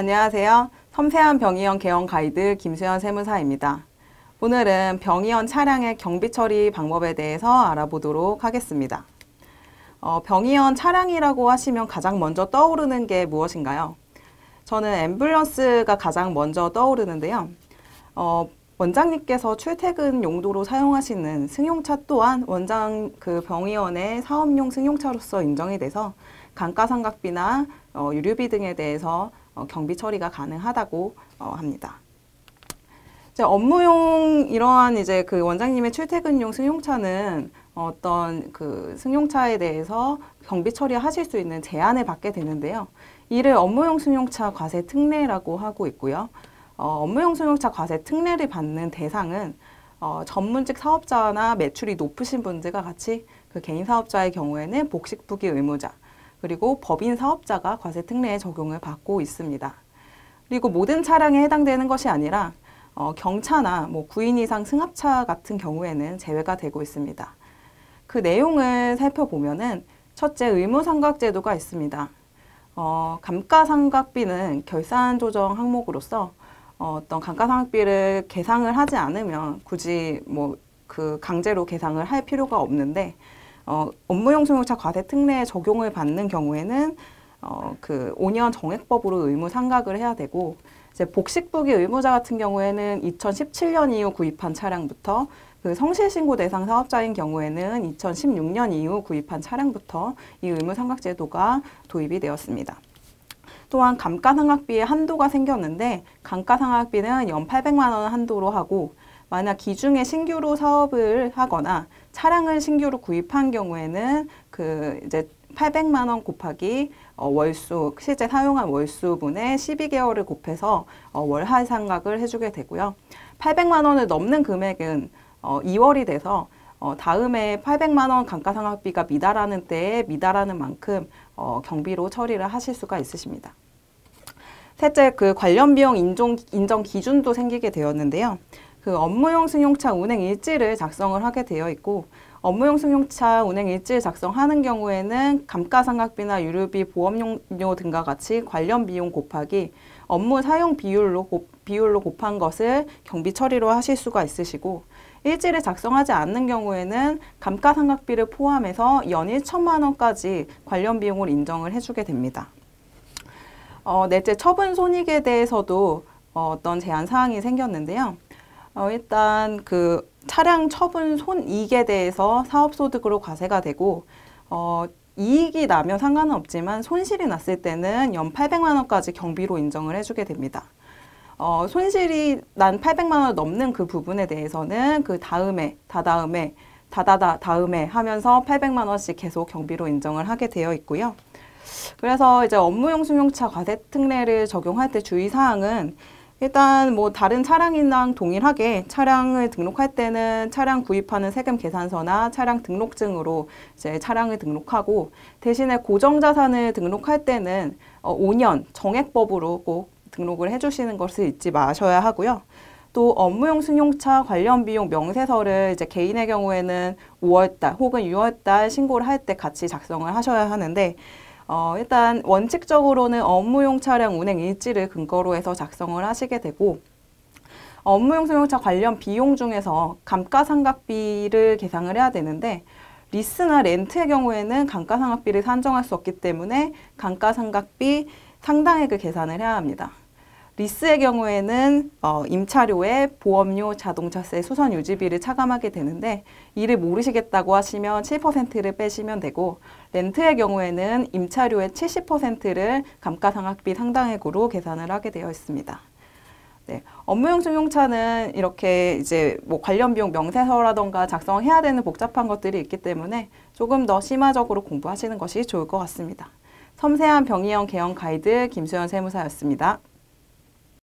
안녕하세요. 섬세한 병이형 개형 가이드 김수현 세무사입니다. 오늘은 병이형 차량의 경비 처리 방법에 대해서 알아보도록 하겠습니다. 어, 병이형 차량이라고 하시면 가장 먼저 떠오르는 게 무엇인가요? 저는 앰뷸런스가 가장 먼저 떠오르는데요. 어, 원장님께서 출퇴근 용도로 사용하시는 승용차 또한 원장 그 병의원의 사업용 승용차로서 인정이 돼서 감가상각비나 어, 유류비 등에 대해서 어, 경비 처리가 가능하다고 어, 합니다. 이제 업무용 이러한 이제 그 원장님의 출퇴근용 승용차는 어떤 그 승용차에 대해서 경비 처리하실 수 있는 제한을 받게 되는데요. 이를 업무용 승용차 과세 특례라고 하고 있고요. 어, 업무용 승용차 과세 특례를 받는 대상은 어, 전문직 사업자나 매출이 높으신 분들과 같이 그 개인 사업자의 경우에는 복식부기 의무자, 그리고 법인 사업자가 과세 특례의 적용을 받고 있습니다. 그리고 모든 차량에 해당되는 것이 아니라 어, 경차나 뭐 9인 이상 승합차 같은 경우에는 제외가 되고 있습니다. 그 내용을 살펴보면은 첫째 의무상각제도가 있습니다. 어, 감가상각비는 결산 조정 항목으로서 어, 떤 감가상각비를 계상을 하지 않으면 굳이 뭐 그 강제로 계상을 할 필요가 없는데 어, 업무용 승용차 과세 특례 적용을 받는 경우에는 어, 그 5년 정액법으로 의무 상각을 해야 되고 이제 복식부기 의무자 같은 경우에는 2017년 이후 구입한 차량부터 그 성실신고 대상 사업자인 경우에는 2016년 이후 구입한 차량부터 이 의무 상각 제도가 도입이 되었습니다. 또한 감가상각비의 한도가 생겼는데 감가상각비는 연 800만 원 한도로 하고 만약 기중에 신규로 사업을 하거나 차량을 신규로 구입한 경우에는 그 이제 800만 원 곱하기 어, 월수 실제 사용한 월수분의 12개월을 곱해서 어, 월할 상각을 해주게 되고요. 800만 원을 넘는 금액은 어, 2월이 돼서 어, 다음에 800만 원 감가상각비가 미달하는 때에 미달하는 만큼 어, 경비로 처리를 하실 수가 있으십니다. 셋째, 그 관련 비용 인종 인정 기준도 생기게 되었는데요. 그 업무용 승용차 운행 일지를 작성을 하게 되어 있고 업무용 승용차 운행 일지를 작성하는 경우에는 감가상각비나 유류비, 보험료 등과 같이 관련 비용 곱하기 업무 사용 비율로, 곱, 비율로 곱한 것을 경비 처리로 하실 수가 있으시고 일지를 작성하지 않는 경우에는 감가상각비를 포함해서 연1 천만 원까지 관련 비용을 인정을 해주게 됩니다. 어, 넷째, 처분 손익에 대해서도 어, 어떤 제한 사항이 생겼는데요. 어, 일단 그 차량 처분 손익에 대해서 사업소득으로 과세가 되고 어, 이익이 나면 상관은 없지만 손실이 났을 때는 연 800만 원까지 경비로 인정을 해주게 됩니다. 어, 손실이 난 800만 원 넘는 그 부분에 대해서는 그 다음에, 다다음에, 다다다 다음에 하면서 800만 원씩 계속 경비로 인정을 하게 되어 있고요. 그래서 이제 업무용 승용차 과세 특례를 적용할 때 주의사항은 일단 뭐 다른 차량이랑 동일하게 차량을 등록할 때는 차량 구입하는 세금 계산서나 차량 등록증으로 이제 차량을 등록하고 대신에 고정자산을 등록할 때는 어 5년 정액법으로 꼭 등록을 해주시는 것을 잊지 마셔야 하고요. 또 업무용 승용차 관련 비용 명세서를 이제 개인의 경우에는 5월달 혹은 6월달 신고를 할 때 같이 작성을 하셔야 하는데 어, 일단 원칙적으로는 업무용 차량 운행 일지를 근거로 해서 작성을 하시게 되고 업무용 승용차 관련 비용 중에서 감가상각비를 계상을 해야 되는데 리스나 렌트의 경우에는 감가상각비를 산정할 수 없기 때문에 감가상각비 상당액을 계산을 해야 합니다. 리스의 경우에는 어, 임차료에 보험료, 자동차세, 수선 유지비를 차감하게 되는데 이를 모르시겠다고 하시면 7%를 빼시면 되고 렌트의 경우에는 임차료의 70%를 감가상각비 상당액으로 계산을 하게 되어 있습니다. 네, 업무용 승용차는 이렇게 이제 뭐 관련 비용 명세서라던가 작성해야 되는 복잡한 것들이 있기 때문에 조금 더 심화적으로 공부하시는 것이 좋을 것 같습니다. 섬세한 병의형 개형 가이드 김수현 세무사였습니다.